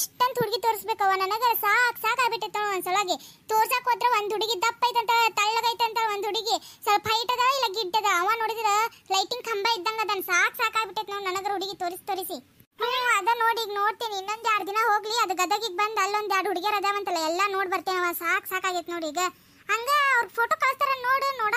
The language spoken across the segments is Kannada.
ಎಷ್ಟಂತ ಹುಡುಗಿ ತೋರಿಸ್ಬೇಕವ ನನಗೆ ಸಾಕ್ ಸಾಕಾಗ್ಬಿಟ್ಟಿತ್ತು ಒಂದ್ಸಲಾಗಿ ತೋರ್ಸಕ್ ಹೋದ್ರ ಒಂದ್ ಹುಡುಗಿ ದಪ್ಪ ಐತಂತ ತಳ್ಳಗೈತೆ ಅಂತ ಒಂದ್ ಹುಡುಗಿ ಸ್ವಲ್ಪ ಹೈಟ್ ಅದ ಇಲ್ಲ ಗಿಡ್ಡ ಅದ ಅವ ನೋಡಿದ್ರ ಲೈಟಿಂಗ್ ಕಂಬ ಇದ್ದಂಗ ಅದನ್ ಸಾಕ್ ಸಾಕಾಗ್ಬಿಟ್ಟೈತೆ ನೋಡ್ ನನಗ ಹುಡುಗಿ ತೋರಿಸ್ ತೋರಿಸಿ ಹ್ಮ್ ಅದ ನೋಡಿ ಈಗ ನೋಡ್ತೀನಿ ಇನ್ನೊಂದ್ ಎರಡ್ ದಿನ ಹೋಗ್ಲಿ ಅದು ಗದಗಿಗೆ ಬಂದ್ ಅಲ್ಲೊಂದ್ ಎರಡು ಹುಡುಗಿಯರ್ ಅದಾವಂತಲ್ಲ ಎಲ್ಲಾ ನೋಡ್ ಬರ್ತೇನೆ ಅವ ಸಾಕ್ ಸಾಕಾಗೈತೆ ನೋಡಿ ಈಗ ಹಂಗ ಅವ್ರ ಫೋಟೋ ಕಳ್ಸ್ತಾರ ನೋಡು ನೋಡ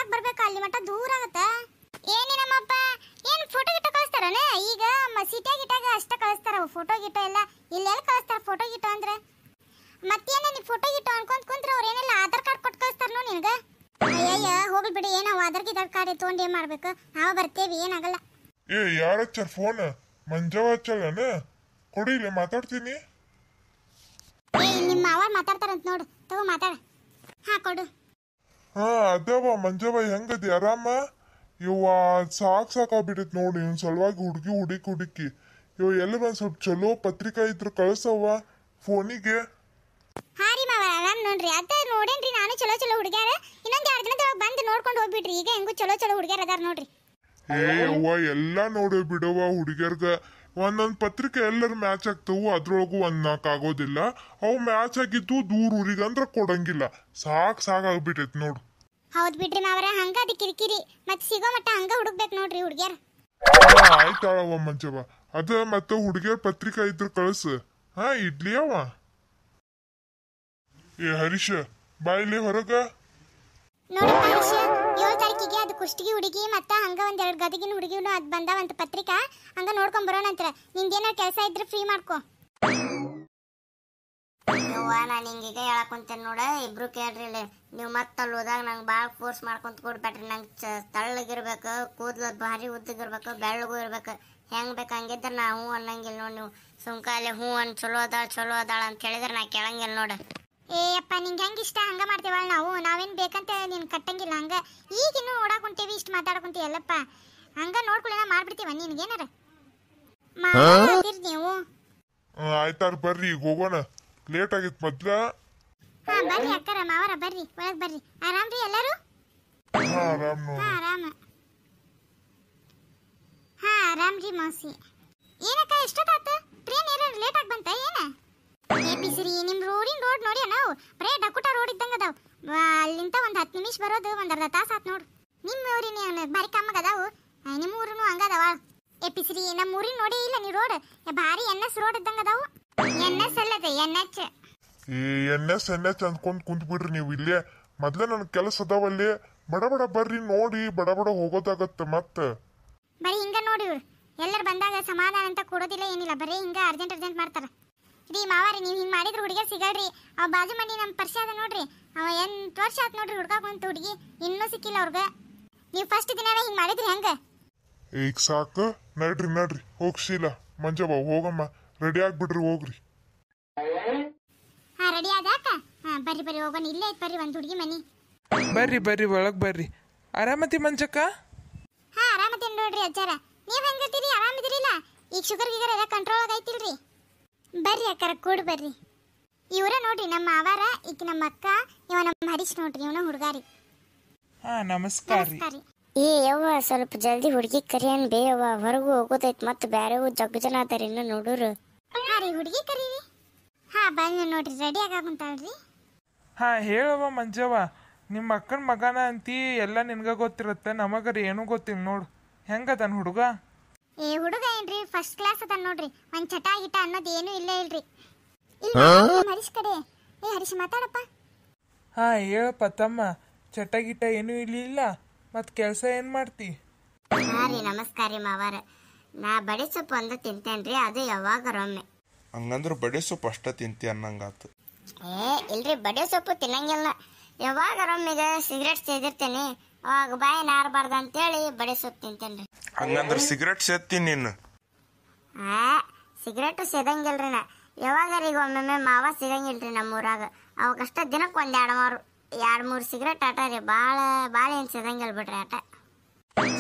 ಮಾಡ್ಬೇಕು ನಾವು ಬರ್ತೇವಿ ಏನಾಗಲ್ಲ ಏ ಯಾರ ಹಚ್ಚಾರ ಫೋನ್ ಮಂಜವ ಹಚ್ಚಲ್ಲನ ಕೊಡಿಲಿ ಮಾತಾಡ್ತೀನಿ ಏ ನಿಮ್ಮ ಮಾವ ಮಾತಾಡ್ತಾರಂತ ನೋಡು ತಗೋ ಮಾತಾಡ ಹಾ ಕೊಡು ಹಾ ಅದವ ಮಂಜವ ಹೆಂಗದಿ ಆರಾಮ ಇವ ಸಾಕ್ ಸಾಕಾಗ್ಬಿಟ್ಟೈತ್ ನೋಡಿ ಇವ್ನ ಸಲುವಾಗಿ ಹುಡುಗಿ ಹುಡುಕಿ ಹುಡುಕಿ ಇವ ಎಲ್ಲಿ ಬಂದ್ ಸ್ವಲ್ಪ ಚಲೋ ಪತ್ರಿಕಾ ಇದ್ರು ಕಳ್ಸವ್ವ ಫೋನಿಗೆ ಹಾ ರೀ ಮಾವ ಆರಾಮ್ ನೋಡ್ರಿ ಅದ ನೋಡೇನ್ರಿ ನಾನು ಚಲೋ ಚಲೋ ಹುಡುಗ್ಯಾರ ಪಟ್ಟಣದೊಳಗೆ ಬಂದು ನೋಡ್ಕೊಂಡು ಹೋಗ್ಬಿಡ್ರಿ ಈಗ ಹೆಂಗು ಚಲೋ ಚಲೋ ಹುಡುಗಿಯರ್ ಅದಾರ ನೋಡ್ರಿ ಏ ಅವ್ವ ಎಲ್ಲಾ ನೋಡಿ ಬಿಡವ್ವ ಹುಡುಗಿಯರ್ಗ ಒಂದೊಂದು ಪತ್ರಿಕೆ ಎಲ್ಲರ ಮ್ಯಾಚ್ ಆಗ್ತವು ಅದ್ರೊಳಗೂ ಒಂದ್ ನಾಕ್ ಆಗೋದಿಲ್ಲ ಅವು ಮ್ಯಾಚ್ ಆಗಿದ್ದು ದೂರ ಊರಿಗೆ ಅಂದ್ರೆ ಕೊಡಂಗಿಲ್ಲ ಸಾಕ್ ಸಾಕಾಗ್ಬಿಟ್ಟೈತ್ ನೋಡು ಹೌದ್ ಬಿಡ್ರಿ ಮಾವರ ಹಂಗ ಅದ್ ಕಿರಿಕಿರಿ ಮತ್ ಸಿಗೋ ಮಟ್ಟ ಹಂಗ ಹುಡುಕ್ಬೇಕು ನೋಡ್ರಿ ಹುಡುಗಿಯರ್ ಆಯ್ತಾಳವ ಮಂಜವ ಅದ ಮತ್ತ ಹುಡುಗಿಯರ್ ಪತ್ರಿಕೆ ಇದ್ರ ಕಳ್ಸ ಹಾ ಇಡ್ಲಿ ಅವ ಏ ಹರೀಶ ಬಾಯ್ಲಿ ಹೊರಗ ನೋಡಿ ಮಹೇಶ್ ಏಳು ಅದು ಕುಷ್ಟಗಿ ಹುಡುಗಿ ಮತ್ತೆ ಹಂಗ ಒಂದ್ ಎರಡು ಗದಗಿನ ಹುಡುಗಿನು ಅದ್ ಬಂದಾವಂತ ಪತ್ರಿಕಾ ಹಂಗ ನೋಡ್ಕೊಂಡ್ ಬರೋಣ ಅಂತರ ನಿಂದೇನೋ ಕೆಲಸ ಇದ್ರೆ ಫ್ರೀ ಮಾಡ್ಕೋ ಯವ್ವ ನಾನು ಹಿಂಗೀಗ ಹೇಳಕೊಂತೇನೆ ನೋಡ ಇಬ್ರು ಕೇಳ್ರಿ ಇಲ್ಲಿ ನೀವು ಮತ್ತೆ ಅಲ್ಲಿ ಹೋದಾಗ ನಂಗೆ ಭಾಳ ಫೋರ್ಸ್ ಮಾಡ್ಕೊಂತ ಕೊಡ್ಬೇಡ್ರಿ ನಂಗೆ ತಳ್ಳಗಿರ್ಬೇಕು ಕೂದಲು ಭಾರಿ ಉದ್ದಗಿರ್ಬೇಕು ಬೆಳ್ಳಗೂ ಇರ್ಬೇಕು ಹೆಂಗೆ ಬೇಕು ಹಂಗಿದ್ರೆ ನಾ ಹ್ಞೂ ಅನ್ನಂಗಿಲ್ಲ ನೋಡಿ ನೀವು ಸುಮ್ಕ ಅಲ್ಲಿ ಹ್ಞೂ ಅನ್ ಚಲೋ ಅದಾಳ ಚಲೋ ಅದಾಳ ಅಂತ ಹೇಳಿದ್ರೆ ನಾ ಕೇಳಂಗಿಲ್ಲ ನೋಡು ಏ ಅಪ್ಪ ನಿಂಗೆ ಹೆಂಗೆ ಇಷ್ಟ ಹಂಗೆ ಮಾಡ್ತೇವಲ್ಲ ನಾವು ನಾವೇನು ಬೇಕಂತ ನೀನು ಕಟ್ಟಂಗಿಲ್ಲ ಹಂಗೆ ಈಗಿನ್ನೂ ಓಡಾಕೊಂತೇವಿ ಇಷ್ಟು ಮಾತಾಡ್ಕೊಂತೀಯಲ್ಲಪ್ಪ ಹಂಗೆ ನೋಡ್ಕೊಳ್ಳೋಣ ಮಾಡ್ಬಿಡ್ತೀವ ನಿನಗೇನಾರ ಮಾಡ್ತೀರಿ ನೀವು ಆಯ್ತಾರ ಬರ್ರಿ ಈಗ ಹೋಗೋಣ ಲೇಟ್ ಆಗಿತ್ತು ಮೊದ್ಲ ಹಾ ಬರ್ರಿ ಅಕ್ಕರ ಮಾವರ ಬರ್ರಿ ಒಳಗೆ ಬರ್ರಿ ಆರಾಮ್ ರೀ ಎಲ್ಲರೂ ಹಾ ಆರಾಮ್ ಹಾ ಆರಾಮ ಹಾ ಆರಾಮ್ ರೀ ಮಾಸಿ ಏನಕ್ಕ ಎಷ್ಟೊತ್ತಾತು ಟ್ರೈನ್ ಏನಾರು ಲೇಟ್ ಆಗಿ ಬಂತ ಏನ ಪಿಸಿರಿ ನಿಮ್ ರೋಡಿನ ರೋಡ್ ನೋಡಿ ನಾವು ಬರೇ ಡಕುಟ ರೋಡ್ ಇದ್ದಂಗ ಅದಾವ ಅಲ್ಲಿಂತ ಒಂದ್ ಹತ್ತು ನಿಮಿಷ ಬರೋದು ಒಂದ್ ಅರ್ಧ ತಾಸ ಆತ್ ನೋಡು ನಿಮ್ ಊರಿನ ಬಾರಿ ಕಮ್ಮಗ ಅದಾವು ನಿಮ್ ಊರುನು ಹಂಗ ಅದಾವ ಏ ಪಿಸಿರಿ ನಮ್ಮ ಊರಿನ ನೋಡಿ ಇಲ್ಲ ನೀ ರೋಡ್ ಭಾರಿ ಎನ್ ಎಸ್ ರೋಡ್ ಇದ್ದಂಗ ಅದಾವು ಎನ್ ಎಸ್ ಅಲ್ಲದೆ ಎನ್ ಎಚ್ ಈ ಎನ್ ಎಸ್ ಎನ್ ಎಚ್ ಅಂದ್ಕೊಂಡ್ ಕುಂತ್ ಬಿಡ್ರಿ ನೀವು ಇಲ್ಲೇ ಮೊದ್ಲೇ ನನ್ ಕೆಲಸ ಅದಾವಲ್ಲಿ ಬಡ ಬಡ ಬರ್ರಿ ನೋಡಿ ಬಡ ಬಡ ಹೋಗೋದಾಗತ್ತೆ ಮತ್ತೆ ಬರೀ ಹಿಂಗ ನೋಡಿ ಎಲ್ಲರೂ ಬಂದಾಗ ಸಮಾಧಾನ ಅಂತ ಕೊಡೋದಿಲ್ಲ ಏನಿಲ್ಲ ಬರೀ ಹಿಂಗ ಅರ್ಜೆಂಟ್ ಅರ್ಜೆಂಟ್ ಮಾಡ್ತಾರ ರೀ ಮಾವಾರಿ ನೀವು ಹಿಂಗೆ ಮಾಡಿದ್ರೆ ಹುಡುಗ ಸಿಗಲ್ರಿ ಅವ ಬಾಜು ಮನೆ ನಮ್ಮ ಪರಿಚಯ ಅದ ನೋಡ್ರಿ ಅವ ಎಂಟು ವರ್ಷ ಆತ್ ನೋಡ್ರಿ ಹುಡ್ಕಾಕೊಂತ ಹುಡುಗಿ ಇನ್ನೂ ಸಿಕ್ಕಿಲ್ಲ ಅವ್ರಿಗೆ ನೀವು ಫಸ್ಟ್ ದಿನನೇ ಹಿಂಗೆ ಮಾಡಿದ್ರಿ ಹೆಂಗೆ ಈಗ ಸಾಕು ನಡ್ರಿ ನಡ್ರಿ ಹೋಗ್ಸಿಲ್ಲ ಮಂಜವ್ವ ಹೋಗಮ್ಮ ರೆಡಿ ಆಗ್ಬಿಡ್ರಿ ಹೋಗ್ರಿ ಹಾಂ ರೆಡಿ ಆದಾಕ ಹಾಂ ಬರ್ರಿ ಬರ್ರಿ ಹೋಗೋಣ ಇಲ್ಲೇ ಐತೆ ಬರ್ರಿ ಒಂದು ಹುಡುಗಿ ಮನಿ ಬರ್ರಿ ಬರ್ರಿ ಒಳಗೆ ಬರ್ರಿ ಆರಾಮತಿ ಮಂಜಕ್ಕ ಹಾಂ ಆರಾಮದೇನ್ ನೋಡ್ರಿ ಅಜ್ಜಾರ ನೀವು ಹೆಂಗಿರ್ತೀರಿ ಆರಾಮಿದ್ದೀರಿಲ್ಲ ಈಗ ಶುಗರ್ ಗಿಗರ್ ಎಲ್ಲ ಕಂಟ್ರೋಲ್ ಆಗೈತಿಲ್ರಿ ಬರ್ರಿ ಅಕ್ಕರ ಕೂಡ ಬರ್ರಿ ಇವರ ನೋಡ್ರಿ ನಮ್ಮ ಅವರ ಈಕ ನಮ್ಮ ಅಕ್ಕ ಇವ ನಮ್ಮ ಹರೀಶ್ ನೋಡ್ರಿ ಇವನ ಹುಡುಗಾರಿ ಹಾ ನಮಸ್ಕಾರ ರೀ ಏ ಯವ್ವ ಸ್ವಲ್ಪ ಜಲ್ದಿ ಹುಡುಗಿ ಕರಿಯನ್ ಬೇಯವ್ವ ಹೊರಗೂ ಹೋಗೋದೈತ್ ಮತ್ತೆ ಬ್ಯಾರೆವು ಜಗ್ ಜನ ಅದಾರ ಇನ್ನು ನೋಡೋರು ಹಾ ರೀ ಹುಡುಗಿ ಕರೀರಿ ಹಾ ಬಂದ್ ನೋಡ್ರಿ ರೆಡಿ ಆಗಾಕುಂತಾಳ್ರಿ ಹಾ ಹೇಳವ ಮಂಜವ್ವ ನಿಮ್ಮ ಅಕ್ಕನ ಮಗನ ಅಂತಿ ಎಲ್ಲ ನಿನ್ಗ ಗೊತ್ತಿರುತ್ತೆ ನಮಗರ ಏನು ಗೊತ್ತಿಲ್ಲ ನೋಡು ಹೆಂಗದನ್ ಹುಡುಗ ಏ ಹುಡುಗ ಏನ್ರಿ ಫಸ್ಟ್ ಕ್ಲಾಸ್ ಅದ ನೋಡ್ರಿ ಒಂದ್ ಚಟ ಗಿಟ ಅನ್ನೋದು ಏನು ಇಲ್ಲ ಇಲ್ರಿ ಹರೀಶ್ ಕಡೆ ಏ ಹರೀಶ್ ಮಾತಾಡಪ್ಪ ಹಾ ಹೇಳಪ್ಪ ತಮ್ಮ ಚಟ ಗಿಟ ಏನೂ ಇಲ್ಲ ಮತ್ ಕೆಲ್ಸ ಏನ್ ಮಾಡ್ತಿ ಹಾರಿ ರೀ ನಮಸ್ಕಾರ ರೀ ಮಾವಾರ ನಾ ಬಡಿ ಸೊಪ್ಪು ಒಂದು ತಿಂತೇನ್ರಿ ಅದು ಯಾವಾಗ ಒಮ್ಮೆ ಹಂಗಂದ್ರ ಬಡಿ ಸೊಪ್ಪು ಅಷ್ಟ ತಿಂತಿ ಅನ್ನಂಗಾತು ಏ ಇಲ್ರಿ ಬಡಿ ಸೊಪ್ಪು ತಿನ್ನಂಗಿಲ್ಲ ಯಾವಾಗ ಯಾವಾಗರೊಮ್ಮೆಗೆ ಸಿಗರೇಟ್ ಸೇದಿರ್ತೇನೆ ಅವಾಗ ಬಾಯಿ ನಾರಬಾರ್ದು ಅಂತೇಳಿ ಬಡಿ ಸೊಪ್ಪು ತಿಂತೇನ್ರಿ ಹಂಗಂದ್ರ ಸಿಗರೆಟ್ ಸೇತಿ ನೀನು ಆ ಸಿಗರೇಟು ಸೇದಂಗಿಲ್ರಿ ನಾ ಯಾವಾಗಾರ ಈಗ ಒಮ್ಮೆ ಮಾವ ಸಿಗಂಗಿಲ್ರಿ ನಮ್ಮೂರಾಗ ಅವಾಗ ಅವಕ್ಕಷ್ಟ ದಿನಕ್ಕೆ ಒಂದು ಎರಡು ಮೂರು ಎರಡು ಮೂರು ಸಿಗರೇಟ್ ಆಟ ರೀ ಬಾಳ ಭಾಳ ಏನು ಸೇದಂಗಿಲ್ ಬಿಡ್ರಿ ಆಟ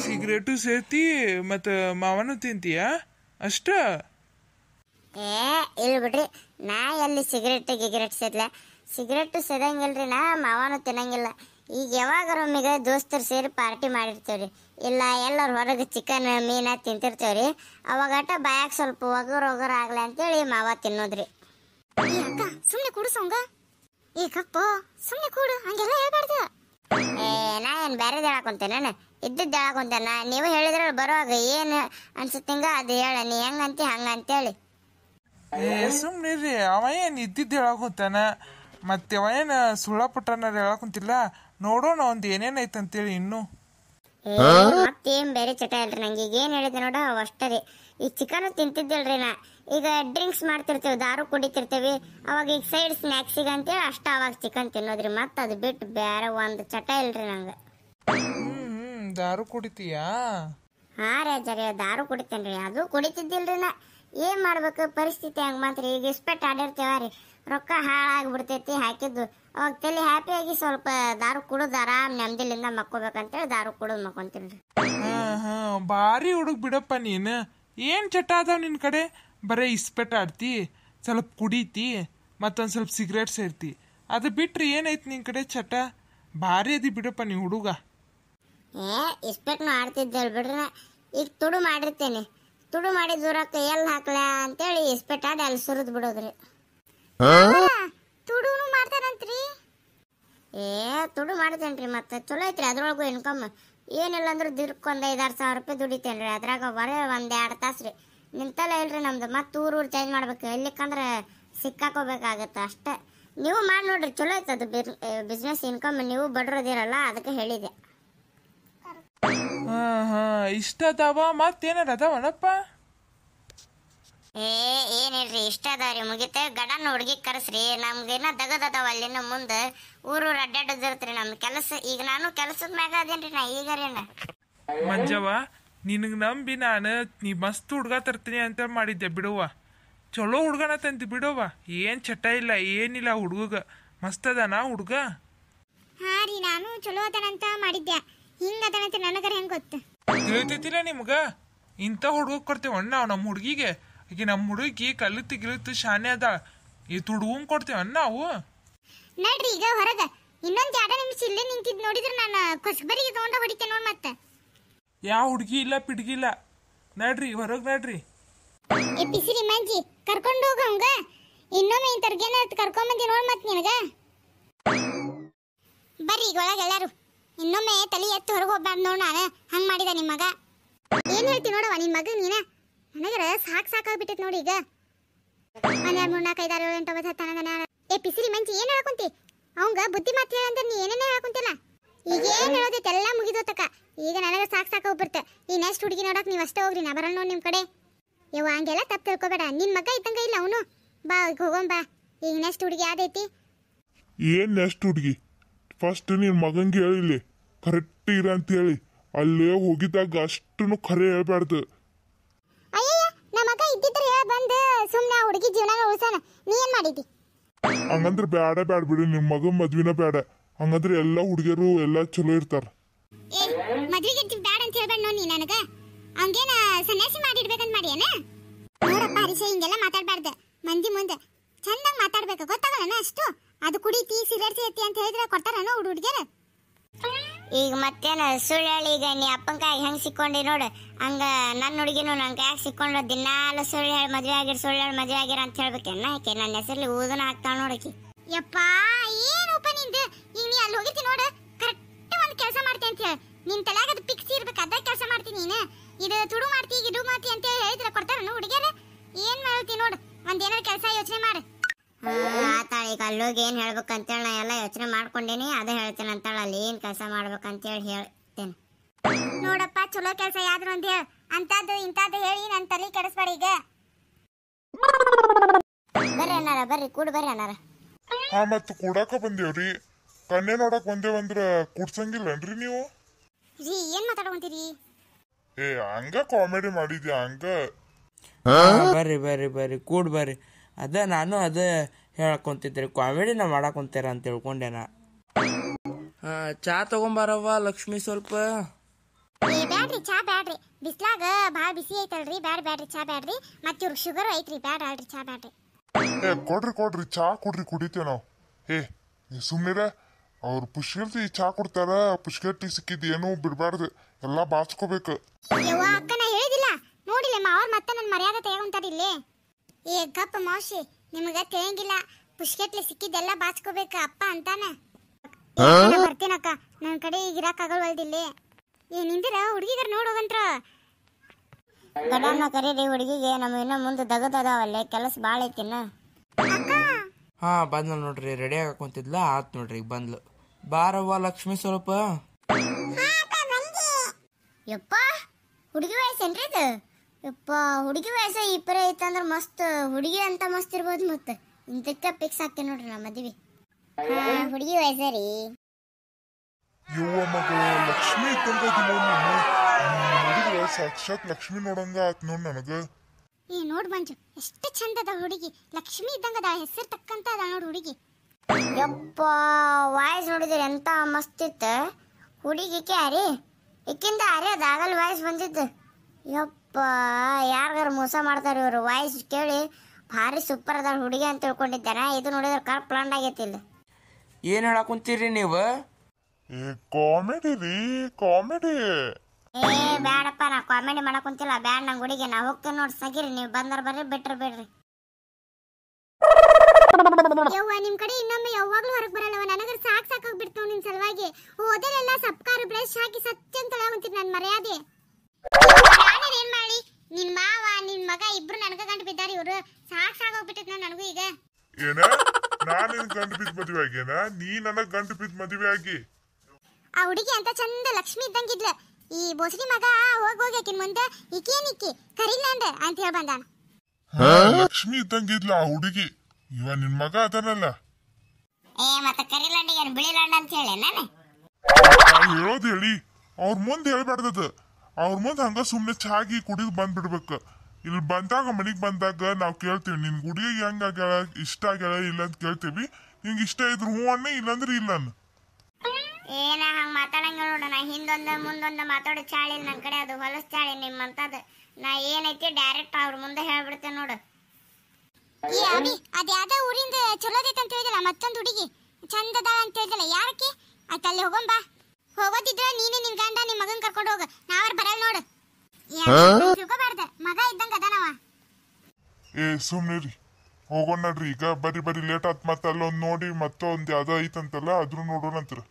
ಸಿಗರೆಟ್ ಸೇತಿ ಮತ್ತು ಮಾವನು ತಿಂತೀಯ ಅಷ್ಟ ಏ ಇಲ್ಲ ಬಿಡ್ರಿ ನಾ ಎಲ್ಲಿ ಸಿಗರೆಟ್ ಗಿಗರೆಟ್ ಸೇದ್ಲೆ ಸಿಗರೆಟ್ ಸೇದಂಗಿಲ್ರಿ ನಾ ಮಾವನು ತಿನ್ನಂಗಿಲ್ಲ ಈಗ ಯಾವಾಗಾರ ಒಮ್ಮೆಗೆ ದೋಸ್ತರು ಸೇರಿ ಪಾರ್ಟಿ ಮಾಡಿರ್ತೇವ್ರಿ ಇಲ್ಲ ಎಲ್ಲರು ಹೊರಗೆ ಚಿಕನ್ ಮೀನ ತಿಂತಿರ್ತೇವ್ರಿ ಅವಾಗಟ ಬಾಯಾಗ ಸ್ವಲ್ಪ ಒಗರು ಒಗರು ಆಗ್ಲಿ ಅಂತೇಳಿ ಮಾವ ತಿನ್ನೋದ್ರಿ ಅಕ್ಕ ಸುಮ್ಮನೆ ಕೂಡು ಸಂಗ ಈ ಕಪ್ಪು ಸುಮ್ಮನೆ ಕೂಡು ಹಂಗೆಲ್ಲ ಹೇಳ್ಬಾರ್ದು ಏ ನಾ ಏನು ಬೇರೆ ಹೇಳಕೊಂತೇನೆ ಇದ್ದದ್ದು ಹೇಳಕೊಂತೇನ ನೀವು ಹೇಳಿದ್ರೆ ಬರುವಾಗ ಏನು ಅನ್ಸುತ್ತಿಂಗ ಅದು ಹೇಳ ನೀ ಹೆಂಗಂತಿ ಹಂಗಂತೇಳಿ ಏ ಸುಮ್ಮನೆ ರೀ ಅವ ಏನು ಇದ್ದಿದ್ದು ಹೇಳಕೊಂತಾನ ಮತ್ತೆ ಅವ ಏನು ಸುಳ್ಳ ಪುಟ್ಟ ಹೇಳಕೊಂತಿಲ್ಲ ನೋಡೋಣ ಒಂದು ಏನೇನೈತೆ ಅಂತೇಳಿ ಇನ್ನು ಮತ್ತೇನ್ ಬೇರೆ ಚಟ ಇಲ್ರಿ ನಂಗೆ ಈಗ ಏನ್ ಹೇಳಿದೆ ನೋಡ ಅಷ್ಟೇ ಈ ಚಿಕನ್ ತಿಂತಿದ್ದಿಲ್ರಿ ನಾ ಈಗ ಡ್ರಿಂಕ್ಸ್ ಮಾಡ್ತಿರ್ತೇವೆ ದಾರು ಕುಡಿತಿರ್ತೇವಿ ಅವಾಗ ಈಗ ಸೈಡ್ ಸ್ನಾಕ್ಸ್ ಅಂತ ಹೇಳಿ ಅಷ್ಟ ಅವಾಗ ಚಿಕನ್ ತಿನ್ನೋದ್ರಿ ಮತ್ತ ಅದು ಬಿಟ್ಟು ಬೇರೆ ಒಂದು ಚಟ ಇಲ್ರಿ ನಂಗೆ ದಾರು ಕುಡಿತೀಯಾ ಹಾ ರೀ ದಾರು ಕುಡಿತೇನ್ರಿ ಅದು ಕುಡಿತಿದ್ದಿಲ್ರಿ ನಾ ಏನ್ ಮಾಡ್ಬೇಕು ಪರಿಸ್ಥಿತಿ ಹಂಗ ಮಾತ್ರ ಈಗ ಇಸ್ಪೆಟ್ ಆಡಿರ್ತೇವ ರೀ ರೊಕ್ಕ ಹಾಳಾಗ್ಬಿಡ್ತೈತಿ ಹಾಕಿದ್ದು ಅವಾಗ ತಲೆ ಹ್ಯಾಪಿಯಾಗಿ ಸ್ವಲ್ಪ ದಾರು ಕುಡಿದು ಆರಾಮ್ ನೆಮ್ಮದಿಲಿಂದ ಮಕ್ಕೋಬೇಕಂತೇಳಿ ದಾರು ಕುಡಿದು ಮಕ್ಕೊಂತೀನಿ ರೀ ಹಾಂ ಹಾಂ ಭಾರಿ ಹುಡುಗ ಬಿಡಪ್ಪ ನೀನು ಏನ್ ಚಟ ಅದಾವ ನಿನ್ನ ಕಡೆ ಬರೀ ಇಸ್ಪೆಟ್ ಆಡ್ತಿ ಸ್ವಲ್ಪ ಕುಡಿತಿ ಮತ್ತೊಂದು ಸ್ವಲ್ಪ ಸಿಗರೇಟ್ ಸೇರ್ತಿ ಅದು ಬಿಟ್ರೆ ಏನೈತಿ ನಿನ್ನ ಕಡೆ ಚಟ ಭಾರಿ ಅದಿ ಬಿಡಪ್ಪ ನೀ ಹುಡುಗ ಏ ಇಸ್ಪೆಟ್ನು ಆಡ್ತಿದ್ದಲ್ ಬಿಡ್ರಿ ಈಗ ತುಡು ಮಾಡಿರ್ತೇನೆ ತುಡು ಮಾಡಿ ದೂರಕ್ಕೆ ಎಲ್ಲಿ ಹಾಕ್ಲ ಅಂತೇಳಿ ಇಸ್ಪೆಟ್ ಆಡಿ ಅಲ್ಲಿ ಸುರಿದು ಬಿಡೋದ್ರಿ ತುಡುನು ಮಾಡ್ತಾರಂತ್ರಿ ಏ ತುಡು ಮಾಡ್ತೇನ್ರಿ ಮತ್ತೆ ಚಲೋ ಐತ್ರಿ ಅದ್ರೊಳಗು ಇನ್ಕಮ್ ಏನಿಲ್ಲ ಅಂದ್ರೆ ದಿರ್ಕ್ ಐದಾರು ಸಾವಿರ ರೂಪಾಯಿ ದುಡಿತೇನ್ರಿ ಅದ್ರಾಗ ಬರೇ ಒಂದ್ ಎರಡು ತಾಸು ರೀ ನಿಂತಲ್ಲ ಇಲ್ರಿ ನಮ್ದು ಮತ್ತೆ ಊರು ಊರು ಚೇಂಜ್ ಮಾಡ್ಬೇಕು ಎಲ್ಲಿಕಂದ್ರೆ ಸಿಕ್ಕಾಕೋಬೇಕಾಗತ್ತೆ ಅಷ್ಟೇ ನೀವು ಮಾಡಿ ನೋಡ್ರಿ ಚಲೋ ಐತೆ ಅದು ಬಿಸ್ನೆಸ್ ಇನ್ಕಮ್ ನೀವು ಬಡ್ರದಿರಲ್ಲ ಅದಕ್ಕೆ ಹೇಳಿದೆ ಹಾ ಹಾ ಇಷ್ಟ ಅದಾವ ಮತ್ತೇನಾರ ಅದಾವಣಪ್ಪ ಏ ಏನ್ ಹೇಳ್ರಿ ಇಷ್ಟ ಅದಾವ್ರಿ ಮುಗಿತ ಗಡನ್ ಹುಡುಗಿ ಕರ್ಸ್ರಿ ನಮ್ಗೇನ ದಗದದಾವ ಅಲ್ಲಿನ ಮುಂದೆ ಊರು ಅಡ್ಡಾಡೋದಿರ್ತ್ರಿ ನಮ್ ಕೆಲಸ ಈಗ ನಾನು ಕೆಲಸದ ಮ್ಯಾಗ ಅದೇನ್ರಿ ನಾ ಈಗರೇನ ಮಂಜವ್ವ ನಿನಗೆ ನಂಬಿ ನಾನು ನೀ ಮಸ್ತ್ ಹುಡುಗ ತರ್ತೀನಿ ಅಂತ ಮಾಡಿದ್ದೆ ಬಿಡುವ ಚಲೋ ಹುಡುಗನ ತಂತ ಬಿಡುವ ಏನ್ ಚಟ ಇಲ್ಲ ಏನಿಲ್ಲ ಹುಡುಗ ಮಸ್ತ್ ಅದನಾ ಹುಡುಗ ಹಾರಿ ನಾನು ಚಲೋ ಅದನಂತ ಮಾಡಿದ್ದೆ ಹಿಂಗ ಅದನಂತ ನನಗರ ಹೆಂಗ್ ಗೊತ್ತು ತಿಳಿತಿಲ್ಲ ನಿಮ್ಗ ಇಂಥ ಹುಡುಗ ಕೊಡ್ತೇವಣ್ಣ ನಾವು ನಮ್ಮ ಹುಡುಗಿಗೆ ಈಗ ನಮ್ಮ ಹುಡುಗಿ ಕಲಿತು ಗಿಲಿತು ಶಾನೆ ಅದ ಈ ತುಡುಗನ್ ಕೊಡ್ತೇವನ್ ನಾವು ನಡ್ರಿ ಈಗ ಹೊರಗ ಇನ್ನೊಂದ್ ಜಾಗ ನಿಮಿಷ ಇಲ್ಲೇ ನಿಂತಿದ್ ನೋಡಿದ್ರೆ ನಾನು ಕೊಸಬರಿಗೆ ತಗೊಂಡ ಹೊಡಿತೇನೆ ನೋಡ್ ಮತ್ತೆ ಯಾವ ಹುಡುಗಿ ಇಲ್ಲ ಪಿಡ್ಗಿ ಇಲ್ಲ ನಡ್ರಿ ಹೊರಗ್ ನಡ್ರಿ ಏ ಬಿಸಿರಿ ಮಂಜಿ ಕರ್ಕೊಂಡು ಹೋಗ ಹಂಗ ಇನ್ನೊಮ್ಮೆ ಈ ಕರ್ಕೊಂಡ್ ಬಂದಿ ನೋಡ್ ಮತ್ ನಿನಗ ಬರ್ರಿ ಈಗ ಒಳಗೆ ಎಲ್ಲಾರು ಇನ್ನೊಮ್ಮೆ ತಲೆ ಎತ್ತು ಹೊರಗೆ ಹೋಗ್ಬಾರ್ದು ನೋಡ್ ನಾನು ಹಂಗ್ ಮಾಡಿದ ನಿಮ್ಮ ಮಗ ಏನ್ ಹೇಳ್ತಿ ನೋಡವ ನಿನ್ ಮಗ ನೀನ ಸಾಕ್ ಸಾಕು ಸಾಕಾಗ್ಬಿಟ್ಟೈತೆ ನೋಡಿ ಈಗ ಹನ್ನೆರಡು ಮೂರು ನಾಲ್ಕು ಏಳು ಎಂಟು ಒಂಬತ್ತು ಹತ್ತು ಹನ್ನೊಂದು ಏ ಪಿಸಿರಿ ಮಂಚಿ ಏನು ಹೇಳ್ಕೊಂತಿ ಅವಂಗ ಬುದ್ಧಿ ಮಾತು ಹೇಳಂತ ನೀ ಏನೇನೇ ಹೇಳ್ಕೊಂತಿಲ್ಲ ಈಗ ಏನು ಹೇಳೋದೈತೆ ಎಲ್ಲ ಮುಗಿದೋತಕ್ಕ ಈಗ ನನಗೆ ಸಾಕು ಹೋಗ್ಬಿಡ್ತೆ ಈ ನೆಕ್ಸ್ಟ್ ಹುಡುಗಿ ನೋಡಕ್ಕೆ ನೀವು ಅಷ್ಟೇ ಹೋಗ್ರಿ ನಾ ಬರೋಣ ನಿಮ್ಮ ಕಡೆ ಯವ್ವ ಹಂಗೆಲ್ಲ ತಪ್ಪು ತಿಳ್ಕೊಬೇಡ ನಿನ್ನ ಮಗ ಇದ್ದಂಗೆ ಇಲ್ಲ ಅವನು ಬಾ ಬಾ ಈಗ ನೆಕ್ಸ್ಟ್ ಹುಡುಗಿ ಯಾವ್ದೈತಿ ಏನು ನೆಕ್ಸ್ಟ್ ಹುಡುಗಿ ಫಸ್ಟ್ ನಿನ್ನ ಮಗಂಗೆ ಹೇಳಿಲ್ಲ ಕರೆಕ್ಟ್ ಇರ ಅಂತ ಹೇಳಿ ಅಲ್ಲೇ ಹೋಗಿದ್ದಾಗ ಅಷ್ಟು ಖರೆ ಹೇಳ್ಬಾರ್ದು ಜೀವನ ಉಳ್ಸೋಣ ನೀ ಏನ್ ಮಾಡಿದಿ ಹಂಗಂದ್ರೆ ಬೇಡ ಬೇಡ ಬಿಡು ನಿಮ್ಮ ಮಗ ಮದ್ವಿನ ಬೇಡ ಹಂಗಂದ್ರೆ ಎಲ್ಲ ಹುಡುಗಿಯರು ಎಲ್ಲ ಚಲೋ ಇರ್ತಾರ ಮದ್ವಿಗೆ ಬೇಡ ಅಂತ ಹೇಳ್ಬೇಡ ನೋಡಿ ನೀ ನನಗ ಅವಂಗೇನ ಸನ್ಯಾಸಿ ಮಾಡಿಡ್ಬೇಕಂತ ಮಾಡಿಯೇನ ನೋಡಪ್ಪ ಹರೀಶ ಹಿಂಗೆಲ್ಲ ಮಾತಾಡ್ಬಾರ್ದ ಮಂದಿ ಮುಂದೆ ಚಂದಾಗ ಮಾತಾಡ್ಬೇಕು ಗೊತ್ತಾಗಲ್ಲ ಅಷ್ಟು ಅದು ಕುಡಿತಿ ಸಿಗರೇಟ್ ಸೇತಿ ಅಂತ ಹೇಳಿದ್ರೆ ಹುಡು ಹುಡುಗರು ಈಗ ಮತ್ತೇನ ಸುಳ್ಳು ಹೇಳಿ ಈಗ ನೀ ಅಪ್ಪನ ಕಾಯಿ ಹೆಂಗೆ ಸಿಕ್ಕೊಂಡಿ ನೋಡು ಹಂಗ ನನ್ನ ಹುಡುಗಿನೂ ನನ್ ಯಾಕೆ ಸಿಕ್ಕೊಂಡ್ ದಿನಾಲು ಸುಳ್ಳು ಹೇಳಿ ಮದ್ವೆ ಆಗಿರ್ ಸುಳ್ಳು ಹೇಳಿ ಮದ್ವೆ ಆಗಿರ ಅಂತ ಹೇಳ್ಬೇಕೆನ್ನ ಆಕೆ ನನ್ನ ಹೆಸರಲ್ಲಿ ಊದನ ಹಾಕ್ತಾಳೆ ನೋಡಕಿ ಯಪ್ಪಾ ಏನು ನಿಂದು ಬಿಡುಗೆ ಏನು ಹೇಳ್ಬೇಕಂತೇಳಿ ನಾ ಎಲ್ಲ ಯೋಚನೆ ಮಾಡ್ಕೊಂಡೇನಿ ಅದೇ ಹೇಳ್ತೇನೆ ಅಂತೇಳಿ ಅಲ್ಲಿ ಏನು ಕೆಲಸ ಮಾಡ್ಬೇಕಂತೇಳಿ ಹೇಳ್ತೇನೆ ನೋಡಪ್ಪ ಚಲೋ ಕೆಲಸ ಯಾವ್ದು ಒಂದು ಹೇಳಿ ಅಂತದ್ದು ಇಂಥದ್ದು ಹೇಳಿ ನನ್ನ ತಲೆ ಕೆಡಿಸ್ಬೇಡ ಈಗ ಬರ್ರಿ ಅನ್ನಾರ ಬರ್ರಿ ಕೂಡ ಬರ್ರಿ ಅನ್ನಾರ ಹಾ ಮತ್ತ ಕೂಡಾಕ ಬಂದೇವ್ರಿ ಕನ್ನೆ ನೋಡಕ್ ಬಂದೇವ್ ಅಂದ್ರ ಕುಡ್ಸಂಗಿಲ್ಲನ್ರಿ ನೀವು ರೀ ಏನ್ ಮಾತಾಡ್ಕೊಂತೀರಿ ಏ ಹಂಗ ಕಾಮಿಡಿ ಮಾಡಿದ್ಯಾ ಹಂಗ ಬರ್ರಿ ಬರ್ರಿ ಬರ್ರಿ ಕೂಡ್ ಬರ್ರಿ ಅದ ನಾನು ಅದೇ ಹೇಳಕೊಂತಿದ್ರಿ ಕಾಮಿಡಿನ ಮಾಡಾಕೊಂತೀರ ಅಂತ ತಿಳ್ಕೊಂಡೆನ ಚಾ ತಗೊಂಬಾರವ್ವ ಲಕ್ಷ್ಮಿ ಸ್ವಲ್ಪ ಏ ಬ್ಯಾಡ್ರಿ ಚಾ ಬ್ಯಾಡ್ರಿ ಬಿಸ್ಲಾಗ ಭಾಳ ಬಿಸಿ ಐತಲ್ರಿ ಬ್ಯಾಡ ಬ್ಯಾಡ್ರಿ ಚಾ ಬ್ಯಾಡ್ರಿ ಮತ್ತೆ ಇವ್ರಿಗೆ ಶುಗರ್ ಐತ್ರಿ ಬ್ಯಾಡ್ ಆಡ್ರಿ ಚಾ ಬ್ಯಾಡ್ರಿ ಏ ಕೊಡ್ರಿ ಕೊಡ್ರಿ ಚಾ ಕೊಡ್ರಿ ಕುಡಿತೇವೆ ನಾವು ಏ ನೀವು ಸುಮ್ಮನಿರ ಅವ್ರು ಪುಷ್ಕರ್ತಿ ಚಾ ಕೊಡ್ತಾರ ಪುಷ್ಕರ್ತಿ ಸಿಕ್ಕಿದ್ದು ಏನೂ ಬಿಡಬಾರ್ದು ಎಲ್ಲ ಬಾಚ್ಕೋಬೇಕು ಯವ್ವ ಅಕ್ಕನ ಹೇಳಿದಿಲ್ಲ ನೋಡಿಲ್ಲಮ್ಮ ಅವ್ರು ಮತ್ತೆ ನನ್ನ ಮರ್ಯಾದೆ ತಗೊಂತಾರ ಇಲ್ಲಿ ಏ ಕಪ್ಪ ಮಾವಶಿ ನಿಮಗೆ ತಿಳಿಯಂಗಿಲ್ಲ ಪುಷ್ಕೆಟ್ಲಿ ಸಿಕ್ಕಿದ್ದೆಲ್ಲ ಬಾಚ್ಕೋಬೇಕು ಅಪ್ಪ ಅಂತಾನೆ ಬರ್ತೀನಕ್ಕ ನನ್ನ ಕಡೆ ಈಗ ಇರಾಕಾಗಲ್ವಲ್ದಿಲ್ಲಿ ಏ ನಿಂದಿರ ಹುಡುಗಿಗರ್ ನೋಡೋಗಂತ್ರ ಗಡನ್ನ ಕರೀರಿ ಹುಡುಗಿಗೆ ನಮ್ಮ ಇನ್ನ ಮುಂದೆ ದಗದದಾವಲ್ಲೇ ಕೆಲಸ ಭಾಳ ಐತಿನ ಹಾ ಬಂದ್ಲು ನೋಡ್ರಿ ರೆಡಿ ಆಗಕ್ ಕುಂತಿದ್ಲ ಆತ್ ನೋಡ್ರಿ ಈಗ ಬಂದ್ಲು ಬಾರವ್ವ ಲಕ್ಷ್ಮಿ ಸ್ವರೂಪ ಸ್ವಲ್ಪ ಯಪ್ಪ ಹುಡುಗಿ ವಯಸ್ಸೇನ್ರಿ ಇದು ಯಪ್ಪ ಹುಡುಗಿ ವಯಸ್ಸ ಇಬ್ಬರ ಐತಂದ್ರೆ ಮಸ್ತ್ ಹುಡುಗಿ ಅಂತ ಮಸ್ತ್ ಇರ್ಬೋದು ಮತ್ತೆ ಇಂತಕ್ಕ ಪಿಕ್ಸ್ ಹಾಕ್ತೇನೆ ನೋಡ್ರಿ ನಮ್ಮ ಮದ್ವಿ ಹುಡುಗಿ ವಯಸ್ಸ ರೀ ಯುವ ಮಗ ಲಕ್ಷ್ಮಿ ಇತ್ತಂದ್ರೆ ಸಾಕ್ಷಾತ್ ಲಕ್ಷ್ಮಿ ನೋಡಂಗ ಆತ್ ನೋಡ್ ನನಗೆ ಏ ನೋಡ್ ಮಂಜು ಎಷ್ಟು ಚಂದ ಅದ ಹುಡುಗಿ ಲಕ್ಷ್ಮಿ ಇದ್ದಂಗ ಅದ ಹೆಸರು ತಕ್ಕಂತ ಅದ ನೋಡ್ ಹುಡುಗಿ ಯಪ್ಪ ವಾಯ್ಸ್ ನೋಡಿದ್ರೆ ಎಂತ ಮಸ್ತ್ ಇತ್ತು ಹುಡುಗಿ ಕ್ಯಾರಿ ಇಕ್ಕಿಂದ ಅರೆ ಅದಾಗಲ್ ವಾಯ್ಸ್ ಬಂದಿದ್ದು ಯಪ್ಪ ಯಪ್ಪ ಯಾರಿಗಾರು ಮೋಸ ಮಾಡ್ತಾರೆ ಇವರು ವಾಯ್ಸ್ ಕೇಳಿ ಭಾರಿ ಸೂಪರ್ ಅದ ಹುಡುಗಿ ಅಂತ ತಿಳ್ಕೊಂಡಿದ್ದಾರ ಇದು ನೋಡಿದ್ರೆ ಕರ್ ಪ್ಲಾಂಡ್ ಆಗೈತಿಲ್ಲ ಏನು ಕುಂತೀರಿ ನೀವು ಏ ಕಾಮಿಡಿ ರೀ ಕಾಮಿಡಿ ಏ ಬ್ಯಾಡಪ್ಪ ನಾ ಕಾಮಿಡಿ ಮಾಡಕುಂತಿಲ್ಲ ಬ್ಯಾಡ್ ನಂಗೆ ಹುಡುಗಿ ನಾ ಹೋಗ್ತೇನೆ ನೋಡಿ ಸಗಿರಿ ನೀವು ಬಂದ್ರ ಬರ್ರಿ ಬಿಟ್ರ ಬಿಡ್ರಿ ಯವ್ವ ನಿಮ್ ಕಡೆ ಇನ್ನೊಮ್ಮೆ ಯಾವಾಗ್ಲೂ ಹೊರಗೆ ಬರಲ್ಲವ ನನಗರ್ ಸಾಕ್ ಸಾಕಾಗ್ಬಿಡ್ತು ನಿನ್ ಸಲುವಾಗಿ ಓದಲೆಲ್ಲ ಸಪ್ಕಾರ ಬ್ರಷ್ ಹಾಕಿ ಸತ್ಯ ಅಂತ ಹೇಳಂತೀನಿ ನನ್ನ ಮರ್ಯಾದೆ ಕಾಳಿ ನಿನ್ ಮಾವ ನಿನ್ ಮಗ ಇಬ್ರು ನನಗ ಗಂಟು ಬಿದ್ದಾರ ಇವರು ಸಾಕ್ ಸಾಗೋಗ್ಬಿಟ್ಟಿದ್ನ ನನಗೂ ಈಗ ಏನ ನಾನ್ ನಿನ್ ಗಂಡು ಬಿದ್ದ ಮದುವೆ ಆಗ್ಯಾನ ನೀ ನನಗ್ ಗಂಡು ಬಿದ್ದ ಮದುವೆ ಆಗಿ ಆ ಹುಡುಗಿ ಅಂತ ಚಂದ ಲಕ್ಷ್ಮಿ ಇದ್ದಂಗಿದ್ಲ ಈ ಬೋಸಡಿ ಮಗ ಹೋಗಿ ಹೋಗ್ಯಾಕಿನ್ ಮುಂದೆ ಈಕೇನ್ ಇಕ್ಕಿ ಕರಿಲ್ಲ ಅಂತ ಹೇಳ್ ಬಂದಾನ ಲಕ್ಷ್ಮಿ ಇದ್ದಂಗಿದ್ಲ ಆ ಹುಡುಗಿ ಇವ ನಿನ್ ಮಗ ಅದನಲ್ಲ ಏ ಮತ್ತ ಕರಿಲಂಡಿ ಏನ್ ಬಿಳಿಲಂಡ ಅಂತ ಹೇಳಿ ನಾನು ಹೇಳೋದು ಹೇಳಿ ಅವ್ರ ಮುಂದೆ ಹೇಳ್ಬಾರ್ದದು ಅವ್ರ ಮುಂದೆ ಹಂಗ ಸುಮ್ಮನೆ ಚಾಗಿ ಕುಡಿದು ಬಂದ್ಬಿಡ್ಬೇಕು ಇಲ್ಲಿ ಬಂದಾಗ ಮನೆಗೆ ಬಂದಾಗ ನಾವು ಕೇಳ್ತೀವಿ ನಿನ್ ಹುಡುಗಿಗೆ ಹೆಂಗ ಆಗ್ಯಾಳ ಇಷ್ಟ ಆಗ್ಯಾಳ ಇಲ್ಲ ಅಂತ ಕೇಳ್ತೀವಿ ನಿಂಗ ಇಷ್ಟ ಇದ್ರು ಹ್ಞೂ ಅನ್ನ ಇಲ್ಲಂದ್ರೆ ಇಲ್ಲ ಅನ್ನ ಏನ ಹಂಗೆ ಮಾತಾಡಂಗ ನೋಡ ನಾ ಹಿಂದೊಂದ ಮುಂದೊಂದ ಮಾತಾಡೋ ಚಾಳಿ ನನ್ನ ಕಡೆ ಅದು ಹೊಲಸ್ ಚಾಳಿ ನಿಮ್ಮಂತದ ನಾ ಏನೈತಿ ಡೈರೆಕ್ಟ್ ಅವ್ರ ಮುಂದೆ ಹೇಳ್ಬಿಡ್ತೇನೆ ನೋಡು ಈ ಅವಿ ಅದು ಊರಿಂದ ಚಲೋದೈತೆ ಅಂತ ಹೇಳಿದಲ್ಲ ಮತ್ತೊಂದು ಹುಡುಗಿ ಚಂದದ ಅಂತ ಹೇಳಿದಲ್ಲ ಯಾರಕ್ಕೆ ಆಯ್ತು ಅಲ್ಲಿ ಹೋಗೋಣ ಬಾ ಹೋಗೋದಿದ್ರೆ ನೀನು ನಿನ್ ಗಂಡ ನಿಮ್ ಮಗನ್ ಕರ್ಕೊಂಡು ಹೋಗು ನಾವ್ ಬರಲ್ ನೋಡು ತಿಳ್ಕೊಬಾರ್ದ ಮಗ ಇದ್ದಂಗ ಅದಾನವ ಏ ಸುಮ್ನಿರಿ ಹೋಗೋಣ ನಡ್ರಿ ಈಗ ಬರಿ ಬರಿ ಲೇಟ್ ಆತ್ ಮತ್ತೆ ಅಲ್ಲೊಂದು ನೋಡಿ ಮತ್ತೊಂದು ಯಾವ್ದೋ ಐತಂತಲ್ಲ ಅದ್ರ ನೋಡೋಣಂತ್ರ